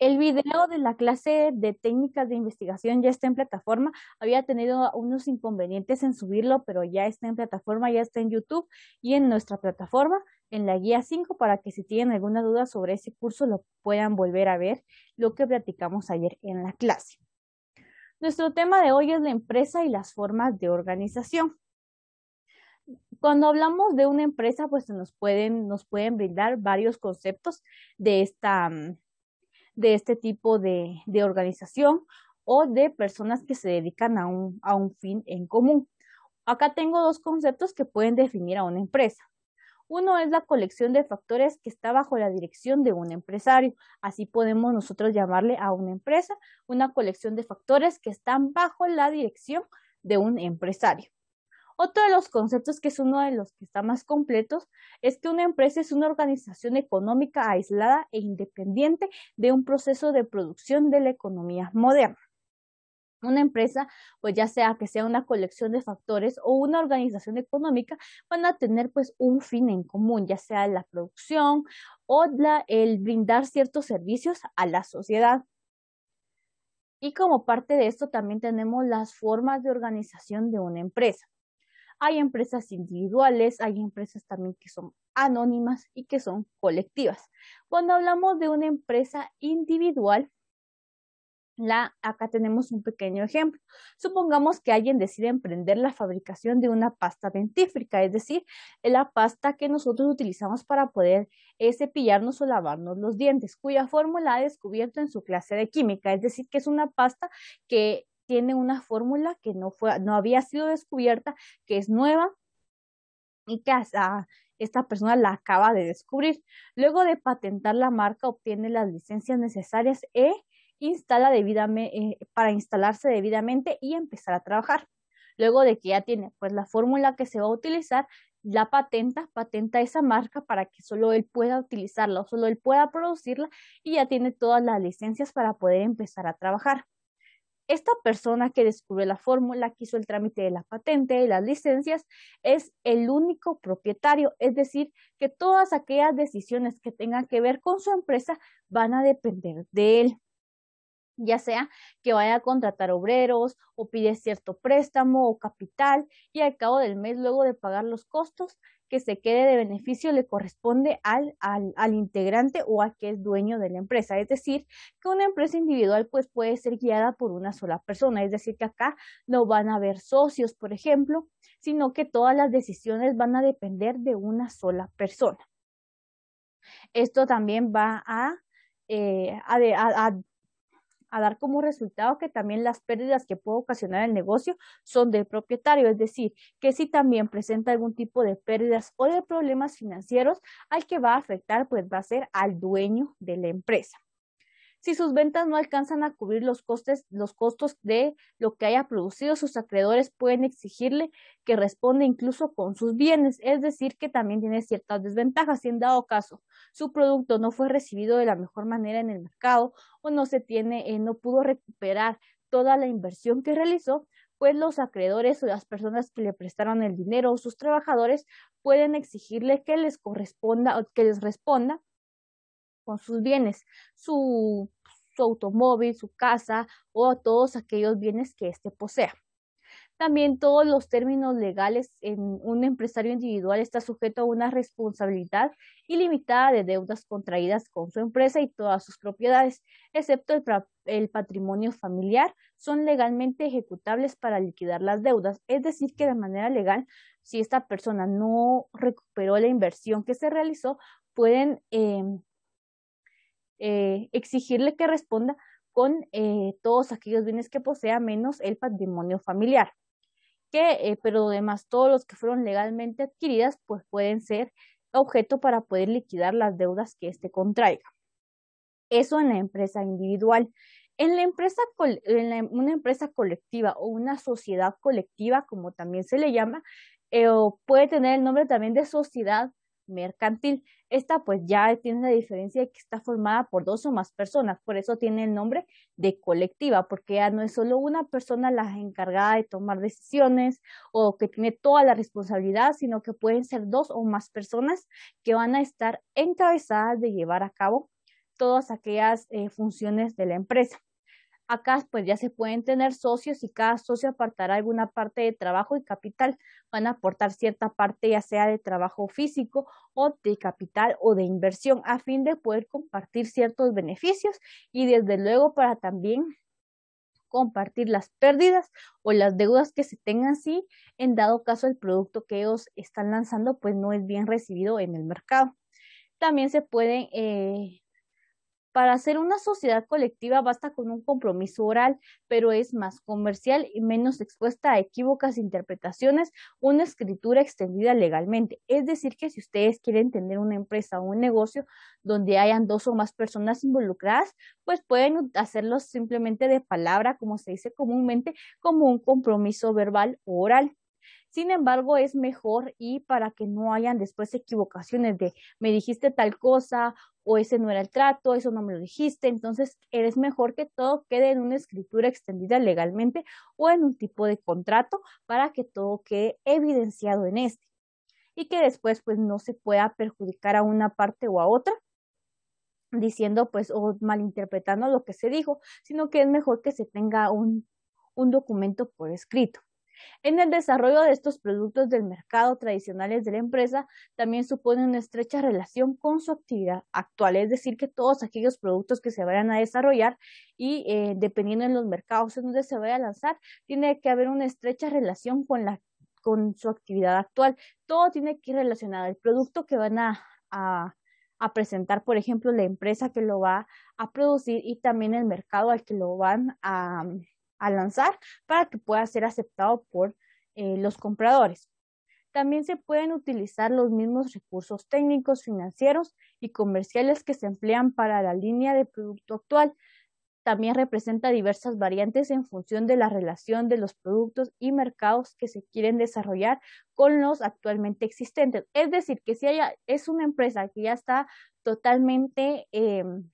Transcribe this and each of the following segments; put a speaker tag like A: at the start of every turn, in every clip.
A: El video de la clase de técnicas de investigación ya está en plataforma. Había tenido unos inconvenientes en subirlo, pero ya está en plataforma, ya está en YouTube y en nuestra plataforma, en la guía 5, para que si tienen alguna duda sobre ese curso lo puedan volver a ver lo que platicamos ayer en la clase. Nuestro tema de hoy es la empresa y las formas de organización cuando hablamos de una empresa, pues nos pueden, nos pueden brindar varios conceptos de esta, mm, de este tipo de, organización o de personas que se dedican a un fin en común. Acá tengo dos conceptos que pueden definir a una empresa. Uno es la colección de factores que está bajo la dirección de un empresario. Así podemos nosotros llamarle a una empresa una colección de factores que están bajo la dirección de un empresario. Otro de los conceptos que es uno de los que está más completos es que una empresa es una organización económica aislada e independiente de un proceso de producción de la economía moderna. Una empresa, pues ya sea que sea una colección de factores o una organización económica, van a tener pues un fin en común, ya sea la producción o el brindar ciertos servicios a la sociedad. Y como parte de esto también tenemos las formas de organización de una empresa. Hay empresas individuales, hay empresas también que son anónimas y que son colectivas. Cuando hablamos de una empresa individual, la, acá tenemos un pequeño ejemplo. Supongamos que alguien decide emprender la fabricación de una pasta dentífrica, es decir, la pasta que nosotros utilizamos para poder eh, cepillarnos o lavarnos los dientes, cuya fórmula ha descubierto en su clase de química, es decir, que es una pasta que tiene una fórmula que no, fue, no había sido descubierta, que es nueva y que ah, esta persona la acaba de descubrir. Luego de patentar la marca, obtiene las licencias necesarias e instala eh, para instalarse debidamente y empezar a trabajar. Luego de que ya tiene pues la fórmula que se va a utilizar, la patenta, patenta esa marca para que solo él pueda utilizarla o solo él pueda producirla y ya tiene todas las licencias para poder empezar a trabajar esta persona que descubrió la fórmula, que hizo el trámite de la patente y las licencias, es el único propietario, es decir, que todas aquellas decisiones que tengan que ver con su empresa van a depender de él ya sea que vaya a contratar obreros o pide cierto préstamo o capital y al cabo del mes luego de pagar los costos que se quede de beneficio le corresponde al, al, integrante o a que es dueño de la empresa. Es decir, que una empresa individual pues puede ser guiada por una sola persona. Es decir, que acá no van a haber socios, por ejemplo, sino que todas las decisiones van a depender de una sola persona. Esto también va a, eh, a dar como resultado que también las pérdidas que puede ocasionar el negocio son del propietario, es decir, que si también presenta algún tipo de pérdidas o de problemas financieros, al que va a afectar pues va a ser al dueño de la empresa. Si sus ventas no alcanzan a cubrir los costes, los costos de lo que haya producido, sus acreedores pueden exigirle que responda incluso con sus bienes, es decir, que también tiene ciertas desventajas si en dado caso su producto no fue recibido de la mejor manera en el mercado o no se tiene, eh, no pudo recuperar toda la inversión que realizó, pues los acreedores o las personas que le prestaron el dinero o sus trabajadores pueden exigirle que les corresponda o que les responda con sus bienes, su, automóvil, su casa o todos aquellos bienes que éste posea. También todos los términos legales en un empresario individual está sujeto a una responsabilidad ilimitada de deudas contraídas con su empresa y todas sus propiedades, excepto el, patrimonio familiar, son legalmente ejecutables para liquidar las deudas. Es decir, que de manera legal, si esta persona no recuperó la inversión que se realizó, pueden em, eh, exigirle que responda con eh, todos aquellos bienes que posea, menos el patrimonio familiar. Que, eh, pero además todos los que fueron legalmente adquiridas, pues pueden ser objeto para poder liquidar las deudas que éste contraiga. Eso en la empresa individual. En, la empresa, en una empresa colectiva o una sociedad colectiva, como también se le llama, puede tener el nombre también de sociedad mercantil. Esta pues ya tiene la diferencia de que está formada por dos o más personas, por eso tiene el nombre de colectiva, porque ya no es solo una persona la encargada de tomar decisiones o que tiene toda la responsabilidad, sino que pueden ser dos o más personas que van a estar encabezadas de llevar a cabo todas aquellas eh, funciones de la empresa. Acá pues ya se pueden tener socios y cada socio apartará alguna parte de trabajo y capital. Van a aportar cierta parte ya sea de trabajo físico o de capital o de inversión a fin de poder compartir ciertos beneficios y desde luego para también compartir las pérdidas o las deudas que se tengan si en dado caso el producto que ellos están lanzando pues no es bien recibido en el mercado. También se pueden eh, para hacer una sociedad colectiva basta con un compromiso oral, pero es más comercial y menos expuesta a equívocas interpretaciones, una escritura extendida legalmente. Es decir, que si ustedes quieren tener una empresa o un negocio donde hayan dos o más personas involucradas, pues pueden hacerlo simplemente de palabra, como se dice comúnmente, como un compromiso verbal o oral. Sin embargo, es mejor y para que no hayan después equivocaciones de me dijiste tal cosa o ese no era el trato, eso no me lo dijiste. Entonces, es mejor que todo quede en una escritura extendida legalmente o en un tipo de contrato para que todo quede evidenciado en este y que después pues no se pueda perjudicar a una parte o a otra diciendo pues o malinterpretando lo que se dijo, sino que es mejor que se tenga un, un documento por escrito. En el desarrollo de estos productos del mercado tradicionales de la empresa también supone una estrecha relación con su actividad actual, es decir, que todos aquellos productos que se vayan a desarrollar y eh, dependiendo en los mercados en donde se vaya a lanzar, tiene que haber una estrecha relación con la con su actividad actual. Todo tiene que ir relacionado. El producto que van a, a, presentar, por ejemplo, la empresa que lo va a producir y también el mercado al que lo van a, a lanzar para que pueda ser aceptado por eh, los compradores. También se pueden utilizar los mismos recursos técnicos, financieros y comerciales que se emplean para la línea de producto actual. También representa diversas variantes en función de la relación de los productos y mercados que se quieren desarrollar con los actualmente existentes. Es decir, que si haya, es una empresa que ya está totalmente... Em,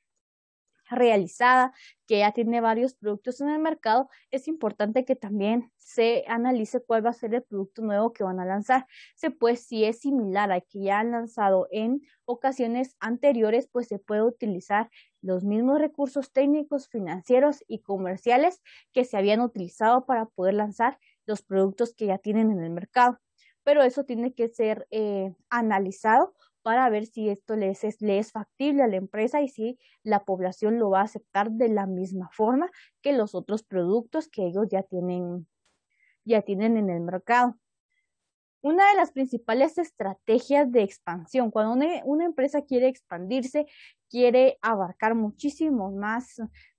A: realizada, que ya tiene varios productos en el mercado, es importante que también se analice cuál va a ser el producto nuevo que van a lanzar. Se pues si es similar al que ya han lanzado en ocasiones anteriores, pues se puede utilizar los mismos recursos técnicos, financieros y comerciales que se habían utilizado para poder lanzar los productos que ya tienen en el mercado. Pero eso tiene que ser eh, analizado para ver si esto le es, factible a la empresa y si la población lo va a aceptar de la misma forma que los otros productos que ellos ya tienen, ya tienen en el mercado. Una de las principales estrategias de expansión, cuando una, empresa quiere expandirse, quiere abarcar más,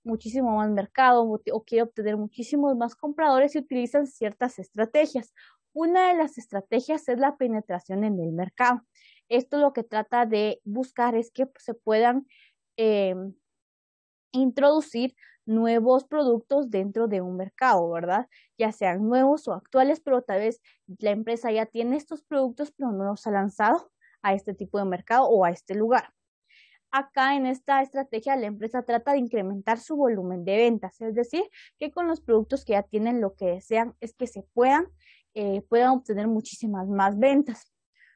A: muchísimo más mercado o quiere obtener muchísimos más compradores y utilizan ciertas estrategias. Una de las estrategias es la penetración en el mercado. Esto lo que trata de buscar es que se puedan eh, introducir nuevos productos dentro de un mercado, ¿verdad? Ya sean nuevos o actuales, pero tal vez la empresa ya tiene estos productos, pero no los ha lanzado a este tipo de mercado o a este lugar. Acá en esta estrategia la empresa trata de incrementar su volumen de ventas, es decir, que con los productos que ya tienen lo que desean es que se puedan, eh, puedan obtener muchísimas más ventas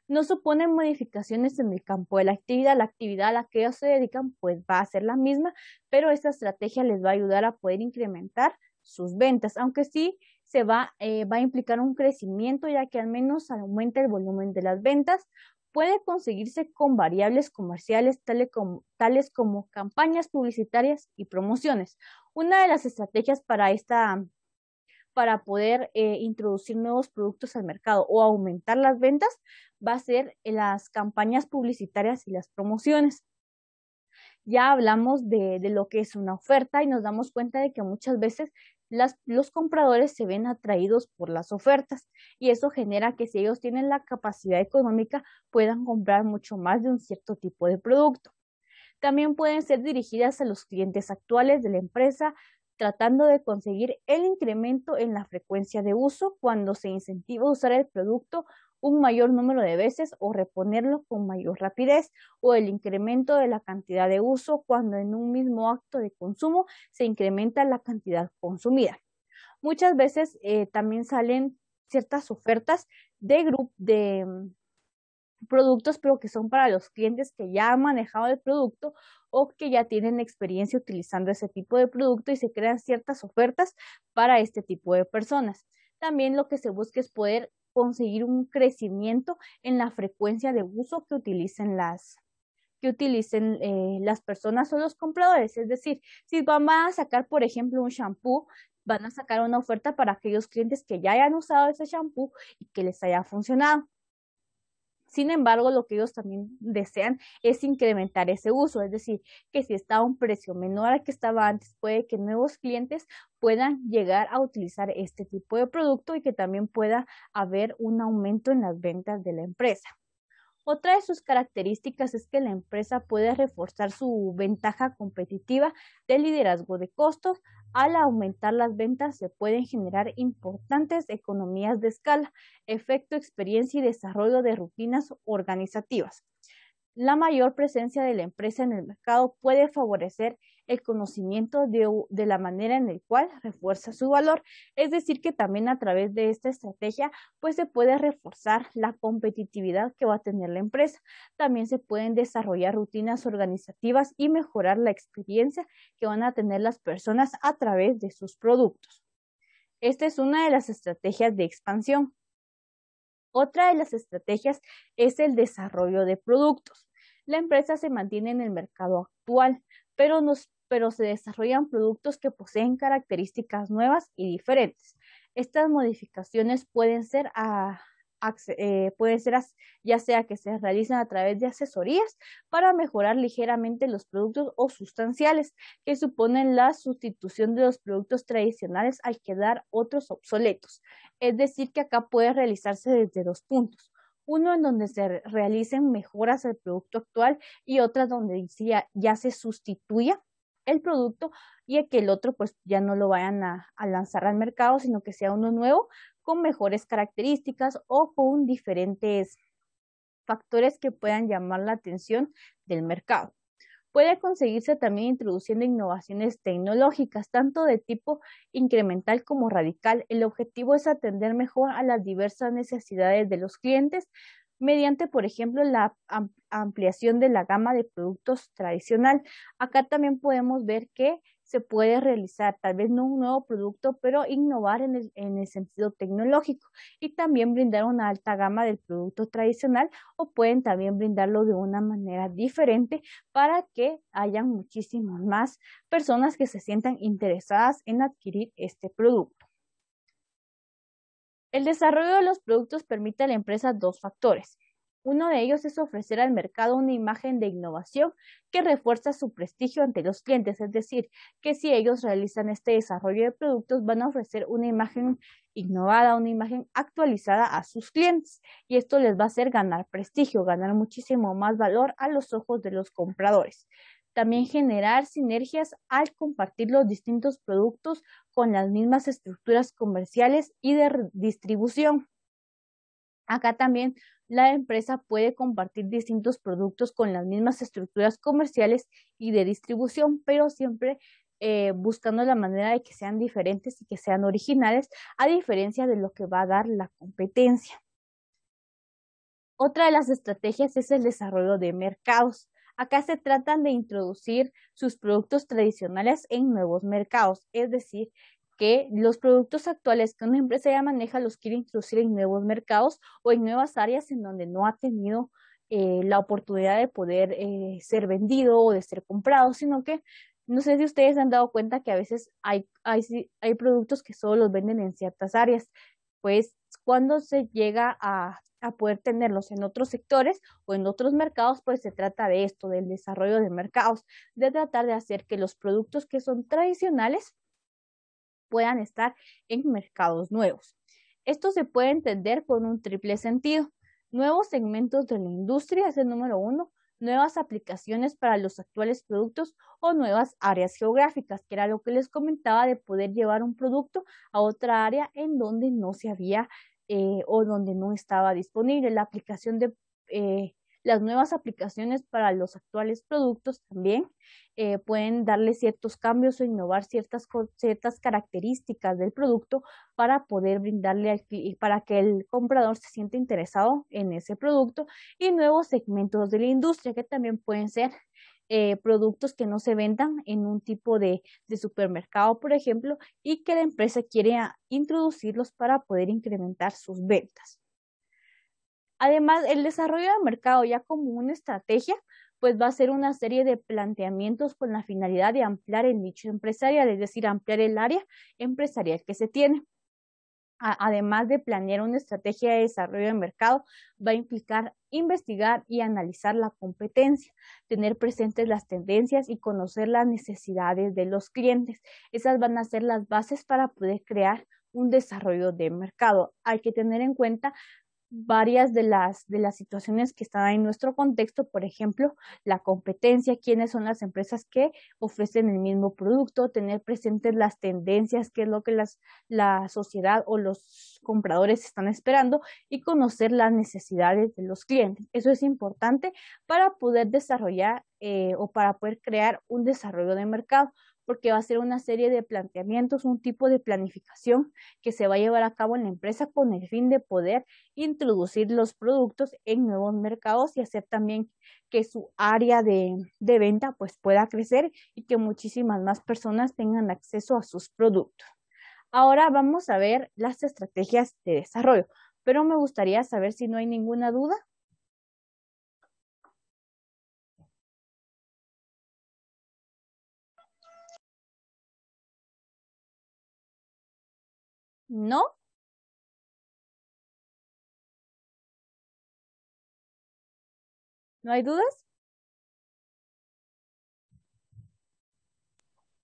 A: no suponen modificaciones en el campo de la actividad. La actividad a la que ellos se dedican pues va a ser la misma, pero esta estrategia les va a ayudar a poder incrementar sus ventas, aunque sí se va, eh, va a implicar un crecimiento ya que al menos aumenta el volumen de las ventas. Puede conseguirse con variables comerciales tales como, tales como campañas publicitarias y promociones. Una de las estrategias para esta para poder eh, introducir nuevos productos al mercado o aumentar las ventas va a ser las campañas publicitarias y las promociones. Ya hablamos de, lo que es una oferta y nos damos cuenta de que muchas veces los compradores se ven atraídos por las ofertas y eso genera que si ellos tienen la capacidad económica puedan comprar mucho más de un cierto tipo de producto. También pueden ser dirigidas a los clientes actuales de la empresa, tratando de conseguir el incremento en la frecuencia de uso cuando se incentiva a usar el producto un mayor número de veces o reponerlo con mayor rapidez o el incremento de la cantidad de uso cuando en un mismo acto de consumo se incrementa la cantidad consumida. Muchas veces eh, también salen ciertas ofertas de, grupo de mm, productos, pero que son para los clientes que ya han manejado el producto o que ya tienen experiencia utilizando ese tipo de producto y se crean ciertas ofertas para este tipo de personas. También lo que se busca es poder conseguir un crecimiento en la frecuencia de uso que utilicen las, que utilicen eh, las personas o los compradores. Es decir, si van a sacar, por ejemplo, un shampoo, van a sacar una oferta para aquellos clientes que ya hayan usado ese shampoo y que les haya funcionado. Sin embargo, lo que ellos también desean es incrementar ese uso, es decir, que si está a un precio menor al que estaba antes, puede que nuevos clientes puedan llegar a utilizar este tipo de producto y que también pueda haber un aumento en las ventas de la empresa. Otra de sus características es que la empresa puede reforzar su ventaja competitiva de liderazgo de costos al aumentar las ventas se pueden generar importantes economías de escala, efecto, experiencia y desarrollo de rutinas organizativas. La mayor presencia de la empresa en el mercado puede favorecer el conocimiento de, la manera en el cual refuerza su valor. Es decir, que también a través de esta estrategia, pues se puede reforzar la competitividad que va a tener la empresa. También se pueden desarrollar rutinas organizativas y mejorar la experiencia que van a tener las personas a través de sus productos. Esta es una de las estrategias de expansión. Otra de las estrategias es el desarrollo de productos. La empresa se mantiene en el mercado actual, pero nos pero se desarrollan productos que poseen características nuevas y diferentes. Estas modificaciones pueden ser, eh, ser ya sea que se realizan a través de asesorías para mejorar ligeramente los productos o sustanciales que suponen la sustitución de los productos tradicionales al quedar otros obsoletos. Es decir, que acá puede realizarse desde dos puntos uno en donde se realicen mejoras al producto actual y otra donde ya se sustituya el producto y a que el otro pues ya no lo vayan a, a lanzar al mercado, sino que sea uno nuevo con mejores características o con diferentes factores que puedan llamar la atención del mercado. Puede conseguirse también introduciendo innovaciones tecnológicas, tanto de tipo incremental como radical. El objetivo es atender mejor a las diversas necesidades de los clientes, mediante, por ejemplo, la ampliación de la gama de productos tradicional. Acá también podemos ver que se puede realizar, tal vez no un nuevo producto, pero innovar en el, sentido tecnológico y también brindar una alta gama del producto tradicional o pueden también brindarlo de una manera diferente para que hayan muchísimas más personas que se sientan interesadas en adquirir este producto. El desarrollo de los productos permite a la empresa dos factores. Uno de ellos es ofrecer al mercado una imagen de innovación que refuerza su prestigio ante los clientes, es decir, que si ellos realizan este desarrollo de productos van a ofrecer una imagen innovada, una imagen actualizada a sus clientes y esto les va a hacer ganar prestigio, ganar muchísimo más valor a los ojos de los compradores también generar sinergias al compartir los distintos productos con las mismas estructuras comerciales y de distribución. Acá también la empresa puede compartir distintos productos con las mismas estructuras comerciales y de distribución, pero siempre eh, buscando la manera de que sean diferentes y que sean originales, a diferencia de lo que va a dar la competencia. Otra de las estrategias es el desarrollo de mercados. Acá se tratan de introducir sus productos tradicionales en nuevos mercados, es decir, que los productos actuales que una empresa ya maneja los quiere introducir en nuevos mercados o en nuevas áreas en donde no ha tenido eh, la oportunidad de poder eh, ser vendido o de ser comprado, sino que no sé si ustedes han dado cuenta que a veces hay, hay, hay productos que solo los venden en ciertas áreas. Pues cuando se llega a a poder tenerlos en otros sectores o en otros mercados, pues se trata de esto, del desarrollo de mercados, de tratar de hacer que los productos que son tradicionales puedan estar en mercados nuevos. Esto se puede entender con un triple sentido. Nuevos segmentos de la industria es el número uno, nuevas aplicaciones para los actuales productos o nuevas áreas geográficas, que era lo que les comentaba de poder llevar un producto a otra área en donde no se había eh, o donde no estaba disponible. La aplicación de eh, las nuevas aplicaciones para los actuales productos también eh, pueden darle ciertos cambios o innovar ciertas, ciertas características del producto para poder brindarle al, para que el comprador se siente interesado en ese producto y nuevos segmentos de la industria que también pueden ser eh, productos que no se vendan en un tipo de, de supermercado, por ejemplo, y que la empresa quiere introducirlos para poder incrementar sus ventas. Además, el desarrollo del mercado ya como una estrategia, pues va a ser una serie de planteamientos con la finalidad de ampliar el nicho empresarial, es decir, ampliar el área empresarial que se tiene además de planear una estrategia de desarrollo de mercado, va a implicar investigar y analizar la competencia, tener presentes las tendencias y conocer las necesidades de los clientes. Esas van a ser las bases para poder crear un desarrollo de mercado. Hay que tener en cuenta varias de las, de las situaciones que están en nuestro contexto, por ejemplo, la competencia, quiénes son las empresas que ofrecen el mismo producto, tener presentes las tendencias, qué es lo que la sociedad o los compradores están esperando y conocer las necesidades de los clientes. Eso es importante para poder desarrollar eh, o para poder crear un desarrollo de mercado porque va a ser una serie de planteamientos, un tipo de planificación que se va a llevar a cabo en la empresa con el fin de poder introducir los productos en nuevos mercados y hacer también que su área de, venta pues pueda crecer y que muchísimas más personas tengan acceso a sus productos. Ahora vamos a ver las estrategias de desarrollo, pero me gustaría saber si no hay ninguna duda
B: ¿No? ¿No hay dudas?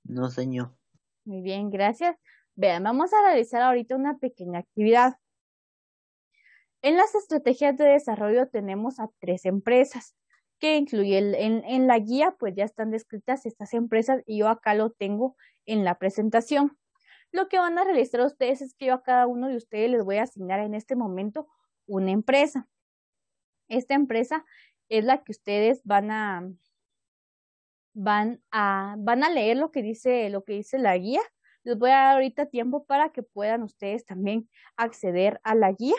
A: No, señor. Muy bien, gracias. Vean, vamos a realizar ahorita una pequeña actividad. En las estrategias de desarrollo tenemos a tres empresas que incluye el, en, en la guía, pues ya están descritas estas empresas y yo acá lo tengo en la presentación. Lo que van a realizar ustedes es que yo a cada uno de ustedes les voy a asignar en este momento una empresa. Esta empresa es la que ustedes van a van a van a leer lo que dice lo que dice la guía. Les voy a dar ahorita tiempo para que puedan ustedes también acceder a la guía.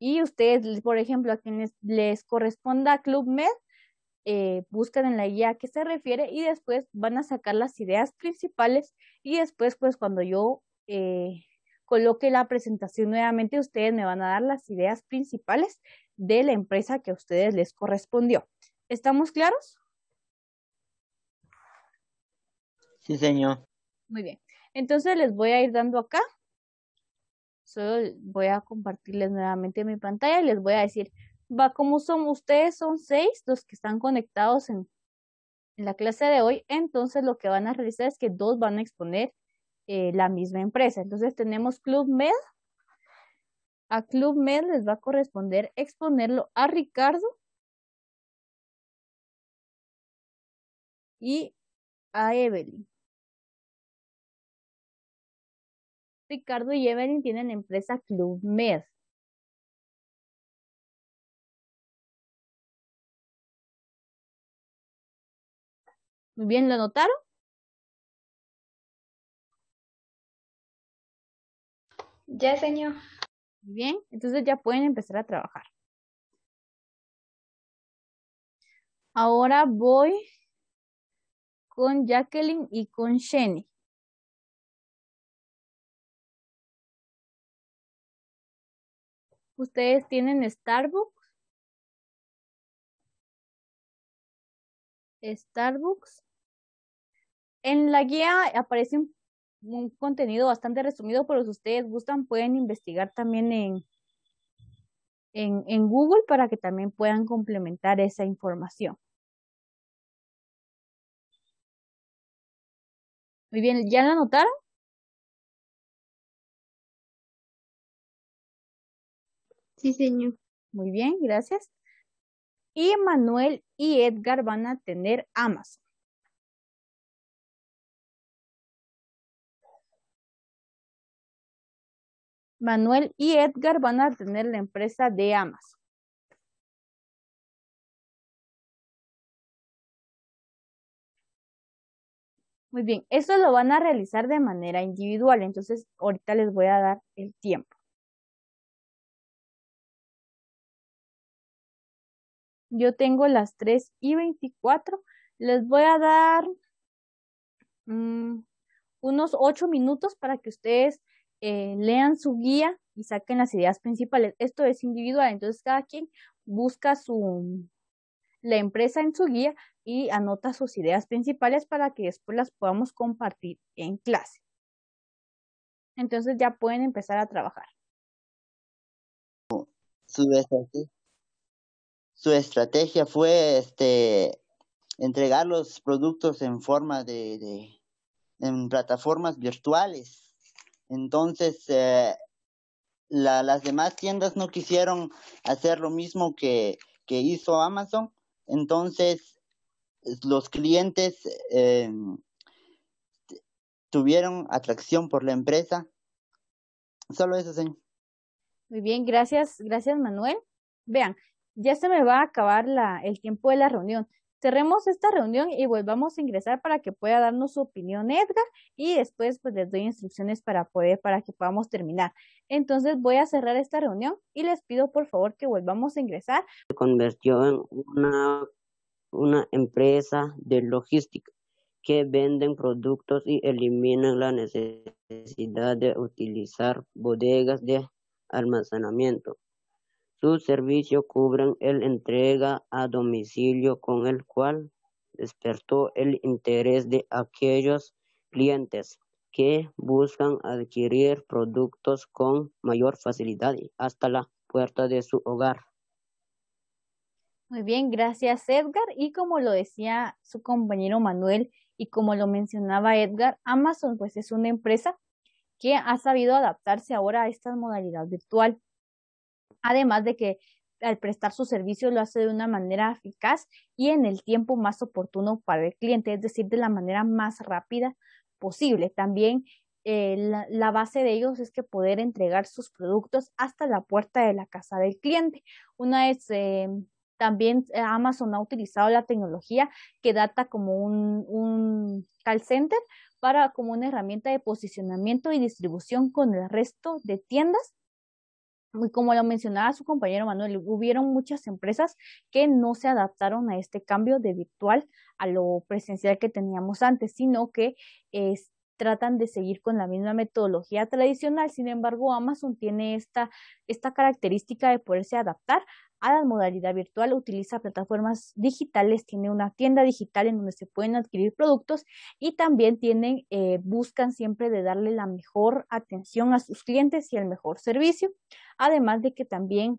A: Y ustedes, por ejemplo, a quienes les corresponda Club Med, eh, buscan en la guía a qué se refiere y después van a sacar las ideas principales y después pues cuando yo eh, coloque la presentación nuevamente ustedes me van a dar las ideas principales de la empresa que a ustedes les correspondió. ¿Estamos claros? Sí, señor. Muy bien. Entonces les voy a ir dando acá. Solo voy a compartirles nuevamente mi pantalla y les voy a decir va como son, ustedes son seis los que están conectados en, la clase de hoy, entonces lo que van a realizar es que dos van a exponer eh, la misma empresa. Entonces tenemos Club Med. A Club Med les va a corresponder exponerlo a
B: Ricardo y a Evelyn. Ricardo y Evelyn tienen empresa Club Med. Muy bien, ¿lo notaron? Ya, señor. Muy bien, entonces ya pueden empezar a trabajar. Ahora voy con Jacqueline y con Jenny. Ustedes tienen Starbucks Starbucks.
A: En la guía aparece un, contenido bastante resumido, pero si ustedes gustan pueden investigar también en, en, en Google para que también puedan complementar esa información.
B: Muy bien, ¿ya la anotaron? Sí, señor. Muy bien, gracias y Manuel y Edgar van a tener Amazon. Manuel y Edgar van a tener la empresa de Amazon. Muy bien, eso lo van a realizar de manera individual, entonces ahorita les voy a dar el tiempo.
A: Yo tengo las 3 y 24. Les voy a dar mm, unos 8 minutos para que ustedes eh, lean su guía y saquen las ideas principales. Esto es individual, entonces cada quien busca su la empresa en su guía y anota sus ideas principales para que después las podamos compartir en clase. Entonces ya pueden empezar a trabajar
B: su estrategia fue este entregar los productos en forma de, en plataformas virtuales. Entonces, eh, las demás tiendas no quisieron hacer lo mismo que, que hizo Amazon. Entonces, los clientes eh, tuvieron atracción por la empresa. Solo eso, señor.
A: Muy bien, gracias, gracias Manuel. Vean, ya se me va a acabar la, el tiempo de la reunión. Cerremos esta reunión y volvamos a ingresar para que pueda darnos su opinión Edgar y después pues les doy instrucciones para poder, para que podamos terminar. Entonces voy a cerrar esta reunión y les pido por favor que volvamos a ingresar.
B: Se convirtió en una, una empresa de logística que venden productos y eliminan la necesidad de utilizar bodegas de almacenamiento. Sus servicios cubren el entrega a domicilio con el cual despertó el interés de aquellos clientes que buscan adquirir productos con mayor facilidad hasta la puerta de su hogar.
A: Muy bien, gracias Edgar. Y como lo decía su compañero Manuel y como lo mencionaba Edgar, Amazon pues es una empresa que ha sabido adaptarse ahora a esta modalidad virtual además de que al prestar su servicio lo hace de una manera eficaz y en el tiempo más oportuno para el cliente, es decir, de la manera más rápida posible. También eh, la, base de ellos es que poder entregar sus productos hasta la puerta de la casa del cliente. Una vez eh, también eh, Amazon ha utilizado la tecnología que data como un call center para como una herramienta de posicionamiento y distribución con el resto de tiendas como lo mencionaba su compañero Manuel, hubieron muchas empresas que no se adaptaron a este cambio de virtual a lo presencial que teníamos antes, sino que es, este, tratan de seguir con la misma metodología tradicional. Sin embargo, Amazon tiene esta, esta característica de poderse adaptar a la modalidad virtual, utiliza plataformas digitales, tiene una tienda digital en donde se pueden adquirir productos y también tienen, eh, buscan siempre de darle la mejor atención a sus clientes y el mejor servicio, además de que también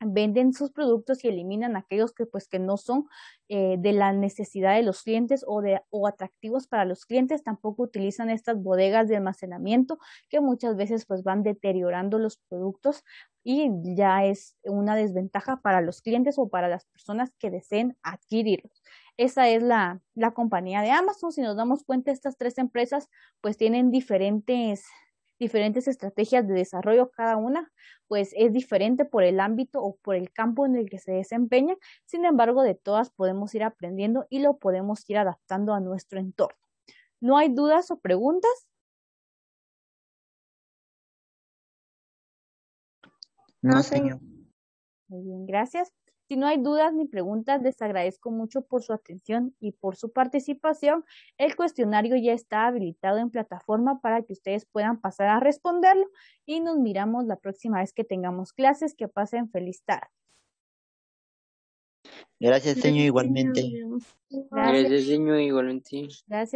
A: venden sus productos y eliminan aquellos que pues que no son eh, de la necesidad de los clientes o de o atractivos para los clientes tampoco utilizan estas bodegas de almacenamiento que muchas veces pues van deteriorando los productos y ya es una desventaja para los clientes o para las personas que deseen adquirirlos esa es la, la compañía de Amazon si nos damos cuenta estas tres empresas pues tienen diferentes diferentes estrategias de desarrollo cada una, pues es diferente por el ámbito o por el campo en el que se desempeña, sin embargo de todas podemos ir aprendiendo y lo podemos ir adaptando a nuestro entorno. ¿No hay dudas o preguntas? No, señor. Muy bien, gracias. Si no hay dudas ni preguntas, les agradezco mucho por su atención y por su participación. El cuestionario ya está habilitado en plataforma para que ustedes puedan pasar a responderlo y nos miramos la próxima vez que tengamos clases. Que pasen feliz tarde.
B: Gracias, señor, igualmente.
A: Gracias,
B: señor, igualmente. Gracias.